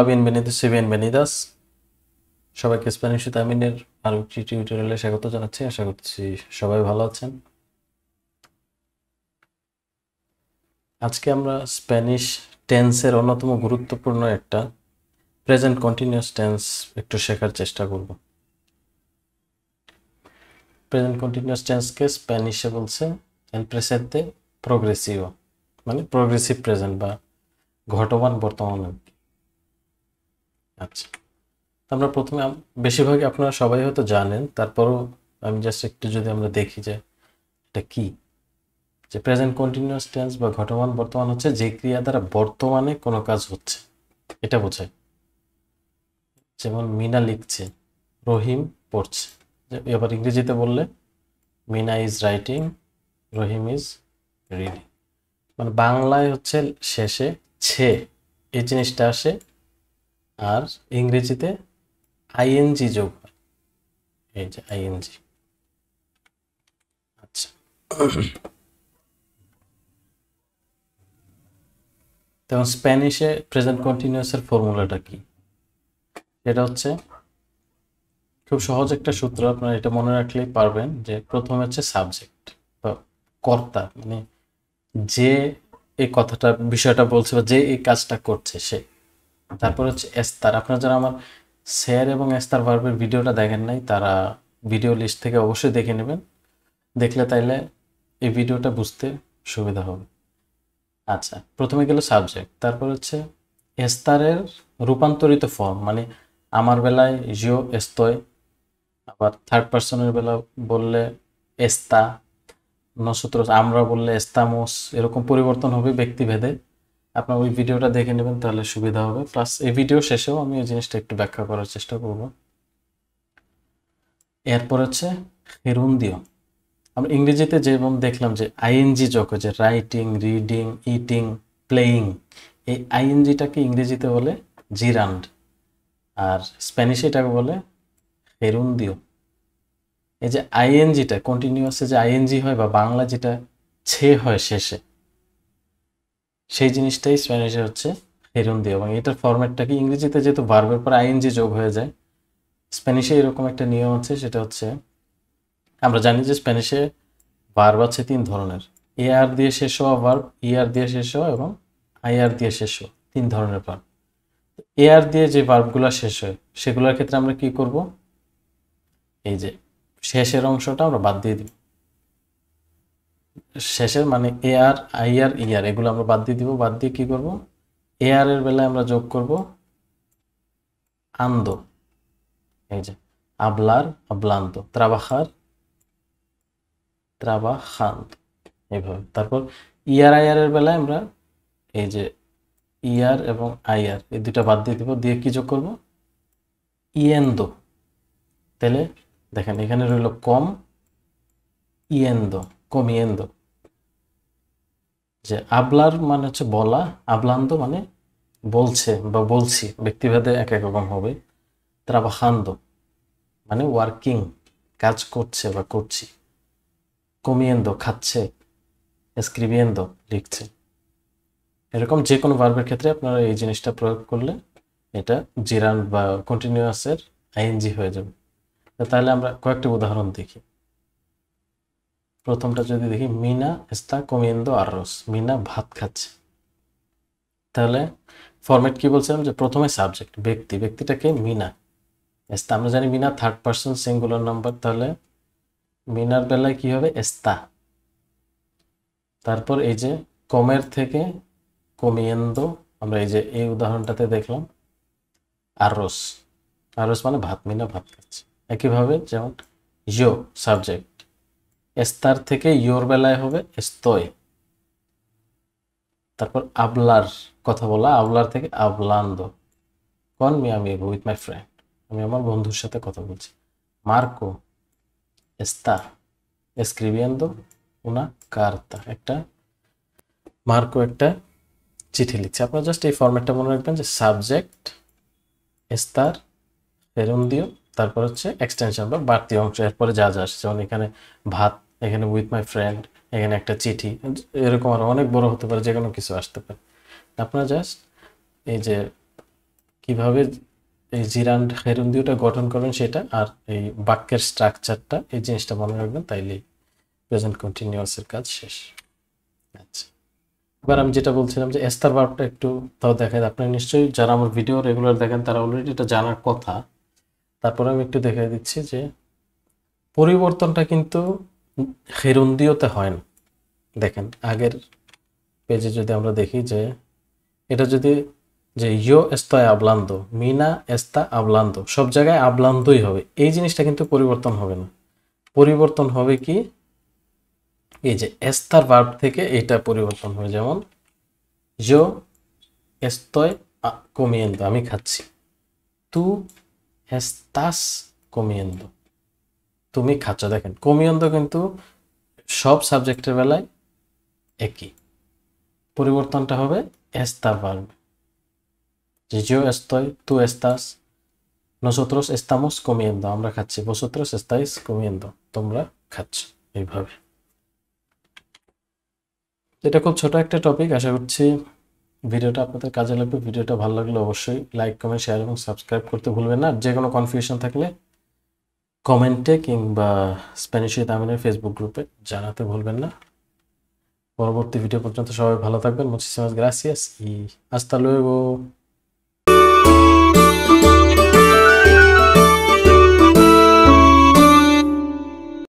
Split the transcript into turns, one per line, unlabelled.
Hola, bienvenidos y bienvenidas. সবাইকে Spanish তামিনের আরও একটি টিউটোরিয়ালে স্বাগত জানাচ্ছি আশা করছি সবাই ভালো আছেন আজকে আমরা স্প্যানিশ টেন্সের অন্যতম গুরুত্বপূর্ণ একটা প্রেজেন্ট কন্টিনিউয়াস টেন্স একটু শেখার চেষ্টা করব প্রেজেন্ট কন্টিনিউয়াস টেন্সকে স্প্যানিশে বলছে এল প্রেসেন্টে প্রোগ্রেসিভ মানে প্রোগ্রেসিভ প্রেজেন্ট বা ঘটমান বর্তমান আচ্ছা আমরা প্রথমে বেশিরভাগই আপনারা সবাই হয়তো জানেন তারপরও আমি জাস্ট একটু যদি আমরা দেখি যে এটা কি যে প্রেজেন্ট কন্টিনিউয়াস টেন্স বা ঘটমান বর্তমান হচ্ছে যে ক্রিয়া দ্বারা বর্তমানে কোনো কাজ হচ্ছে এটা বোঝায় যেমন মিনা লিখছে রহিম পড়ছে এবার ইংরেজিতে বললে Mina is writing Rahim is reading মানে বাংলায় হচ্ছে শেষে ছে এই জিনিসটা আসে আর ইংরেজিতে আইএনজি যোগ হয় এই যে আইএনজি আচ্ছা স্প্যানিশে প্রেজেন্ট কন্টিনিউয়াসের ফর্মুলাটা কি এটা হচ্ছে খুব সহজ একটা সূত্র আপনার এটা মনে রাখলেই পারবেন যে প্রথমে হচ্ছে সাবজেক্ট বা কর্তা মানে যে এই কথাটা বিষয়টা বলছে বা যে এই কাজটা করছে সে তারপর হচ্ছে এস্তার আপনারা যারা আমার স্যার এবং এস্তার ভার্বের ভিডিওটা দেখেন নাই তারা ভিডিও লিস্ট থেকে অবশ্যই দেখে নেবেন দেখলে তাইলে এই ভিডিওটা বুঝতে সুবিধা হবে আচ্ছা প্রথমে গেল সাবজেক্ট তারপর হচ্ছে এস্তারের রূপান্তরিত ফর্ম মানে আমার বেলায় জিও এস্তয় আবার থার্ড পার্সনের বেলা বললে এস্তা নসত্র আমরা বললে এস্তামোস এরকম পরিবর্তন হবে ব্যক্তিভেদে আপনার ওই ভিডিওটা দেখে নেবেন তাহলে সুবিধা হবে প্লাস এই ভিডিও শেষেও আমি ওই জিনিসটা একটু ব্যাখ্যা করার চেষ্টা করব এরপর হচ্ছে দিও আমরা ইংরেজিতে যেরকম দেখলাম যে আইএনজি যক যে রাইটিং রিডিং ইটিং প্লেয়িং এই আইএনজিটাকে ইংরেজিতে বলে জিরান্ড আর স্প্যানিশে এটাকে বলে হেরুন্দিও এই যে আইএনজিটা কন্টিনিউয়াসে যে আইএনজি হয় বা বাংলা যেটা ছে হয় শেষে সেই জিনিসটাই স্প্যানিশে হচ্ছে দিয়ে এবং এটার ফর্ম্যাটটা কি ইংরেজিতে যেহেতু ভার্বের পর যে যোগ হয়ে যায় স্প্যানিশে এরকম একটা নিয়ম আছে সেটা হচ্ছে আমরা জানি যে স্প্যানিশে ভার্ব আছে তিন ধরনের এ er আর দিয়ে শেষ হওয়া ভার্ব ই আর দিয়ে শেষ হওয়া এবং আই আর দিয়ে শেষ হওয়া তিন ধরনের ভার্ব এ আর দিয়ে যে ভার্বগুলো শেষ হয় সেগুলোর ক্ষেত্রে আমরা কি করব এই যে শেষের অংশটা আমরা বাদ দিয়ে দিব শেষের মানে এ আর আই আর ই আর এগুলো আমরা বাদ দিয়ে দিব বাদ দিয়ে কি করব এ আর এর বেলায় আমরা যোগ করব আন্দো এই যে আবলার আবলান্ত ত্রাবাখার ত্রাবাখান্ত এইভাবে তারপর ইয়ার e আর এর বেলায় আমরা এই যে ইয়ার e এবং আই আর এই দুটা বাদ দিয়ে দিব দিয়ে কি যোগ করব ইয়েন্দো তাহলে দেখেন এখানে রইল কম ইয়েন্দো কমিয়েন্দ যে আবলার মানে হচ্ছে বলা আবলান্দ মানে বলছে বা বলছি ব্যক্তিভেদে এক এক রকম হবে ত্রাবাহান্দ মানে ওয়ার্কিং কাজ করছে বা করছি কমিয়েন্দ খাচ্ছে স্ক্রিবিয়েন্দ লিখছে এরকম যে কোনো বার্বের ক্ষেত্রে আপনারা এই জিনিসটা প্রয়োগ করলে এটা জিরান বা কন্টিনিউয়াসের আইএনজি হয়ে যাবে তাহলে আমরা কয়েকটি উদাহরণ দেখি প্রথমটা যদি দেখি মিনা এস্তা কমিয়েন্দো আরস মিনা ভাত খাচ্ছে তাহলে ফরম্যাট কি বলছিলাম যে প্রথমে সাবজেক্ট ব্যক্তি ব্যক্তিটাকে মিনা এস্তা আমরা জানি Mina third person singular number তাহলে মিনার বেলায় কি হবে এস্তা তারপর এই যে কমের থেকে কমিয়েন্দো আমরা এই যে এই উদাহরণটাতে দেখলাম আরস আরস মানে ভাত মিনা ভাত খাচ্ছে একইভাবে যেমন ইয়ো সাবজেক্ট এস্তার থেকে ইয়োর বেলায় হবে স্তয় তারপর আবলার কথা বলা আবলার থেকে আবলান্দ কন মি আমি উইথ মাই ফ্রেন্ড আমি আমার বন্ধুর সাথে কথা বলছি মার্কো এস্তা এসক্রিবিয়ান্দ উনা কার্তা একটা মার্কো একটা চিঠি লিখছে আপনার জাস্ট এই ফর্ম্যাটটা মনে রাখবেন যে সাবজেক্ট এস্তার ফেরুন দিও তারপর হচ্ছে এক্সটেনশন বা বাড়তি অংশ এরপরে যা যা আসছে যেমন এখানে ভাত এখানে উইথ মাই ফ্রেন্ড এখানে একটা চিঠি এরকম আরও অনেক বড় হতে পারে যে কোনো কিছু আসতে পারে আপনারা জাস্ট এই যে কিভাবে এই জিরান্ড হেরুন্দিওটা গঠন করেন সেটা আর এই বাক্যের স্ট্রাকচারটা এই জিনিসটা মনে রাখবেন তাইলে প্রেজেন্ট কন্টিনিউসের কাজ শেষ আচ্ছা এবার আমি যেটা বলছিলাম যে এস্তার বার্বটা একটু তাও দেখেন আপনারা নিশ্চয়ই যারা আমার ভিডিও রেগুলার দেখেন তারা অলরেডি এটা জানার কথা তারপরে আমি একটু দেখাই দিচ্ছি যে পরিবর্তনটা কিন্তু হেরুন্দিওতে হয় না দেখেন আগের পেজে যদি আমরা দেখি যে এটা যদি যে ইয়ো এস্তা আবলান্দ মিনা এস্তা আবলান্দ সব জায়গায় আবলান্দই হবে এই জিনিসটা কিন্তু পরিবর্তন হবে না পরিবর্তন হবে কি এই যে এস্তার বার্ব থেকে এটা পরিবর্তন হবে যেমন ইয়ো এস্তয় কমিয়েন্দ আমি খাচ্ছি তু হেস্তাস কমিয়েন্দ তুমি খাচ্ছ দেখেন কমিয়ন্ত কিন্তু সব সাবজেক্টের বেলায় একই পরিবর্তনটা হবে এস্তা বাড়বে যে জিও এস্তয় তু এস্তাস নসত্রস এস্তামস কমিয়েন্দ আমরা খাচ্ছি বসত্রস এস্তাইস কমিয়েন্দ তোমরা খাচ্ছ এইভাবে এটা খুব ছোট একটা টপিক আশা করছি ভিডিওটা আপনাদের কাজে লাগবে ভিডিওটা ভালো লাগলে অবশ্যই লাইক কমেন্ট শেয়ার এবং সাবস্ক্রাইব করতে ভুলবেন না যে কোনো কনফিউশন থাকলে কমেন্টে কিংবা স্প্যানিশ তামিলের ফেসবুক গ্রুপে জানাতে ভুলবেন না পরবর্তী ভিডিও পর্যন্ত সবাই ভালো থাকবেন মুচিসিমাস গ্রাসিয়াস ই আস্তা ও